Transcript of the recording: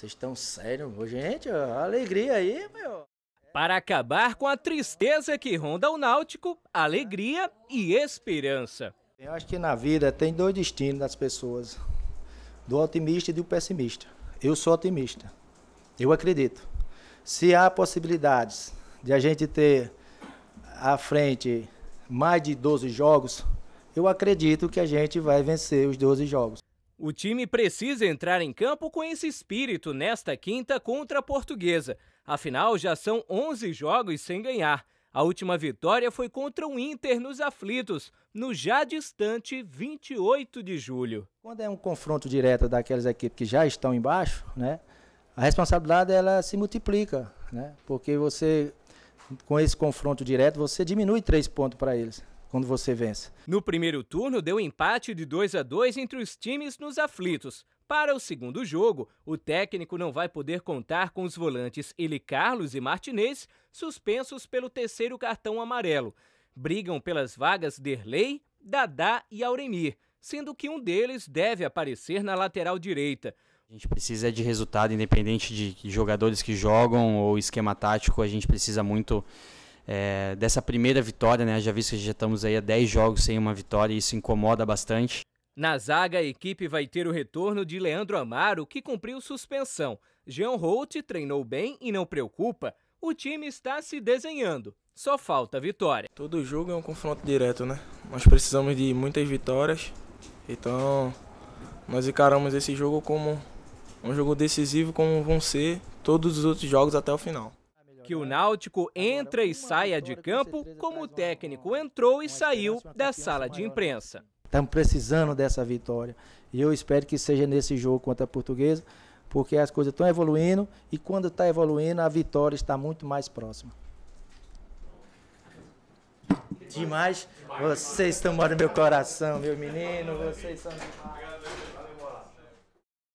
Vocês estão sérios? Gente, alegria aí, meu. Para acabar com a tristeza que ronda o Náutico, alegria e esperança. Eu acho que na vida tem dois destinos das pessoas: do otimista e do pessimista. Eu sou otimista. Eu acredito. Se há possibilidades de a gente ter à frente mais de 12 jogos, eu acredito que a gente vai vencer os 12 jogos. O time precisa entrar em campo com esse espírito nesta quinta contra a Portuguesa. Afinal, já são 11 jogos sem ganhar. A última vitória foi contra o Inter nos aflitos, no já distante 28 de julho. Quando é um confronto direto daquelas equipes que já estão embaixo, né, a responsabilidade ela se multiplica, né, porque você, com esse confronto direto, você diminui três pontos para eles quando você vence. No primeiro turno, deu empate de 2 a 2 entre os times nos aflitos. Para o segundo jogo, o técnico não vai poder contar com os volantes Eli Carlos e Martinez, suspensos pelo terceiro cartão amarelo. Brigam pelas vagas Derlei, Dadá e Auremir, sendo que um deles deve aparecer na lateral direita. A gente precisa de resultado, independente de jogadores que jogam ou esquema tático, a gente precisa muito é, dessa primeira vitória, né? Já visto que já estamos aí a 10 jogos sem uma vitória e isso incomoda bastante. Na zaga, a equipe vai ter o retorno de Leandro Amaro, que cumpriu suspensão. Jean Holt treinou bem e não preocupa. O time está se desenhando. Só falta vitória. Todo jogo é um confronto direto, né? Nós precisamos de muitas vitórias. Então, nós encaramos esse jogo como um jogo decisivo, como vão ser todos os outros jogos até o final que o Náutico entra e saia de campo como o técnico entrou e saiu da sala de imprensa. Estamos precisando dessa vitória. E eu espero que seja nesse jogo contra a Portuguesa, porque as coisas estão evoluindo e quando está evoluindo, a vitória está muito mais próxima. Demais. Vocês estão morando meu coração, meu menino. Vocês são demais.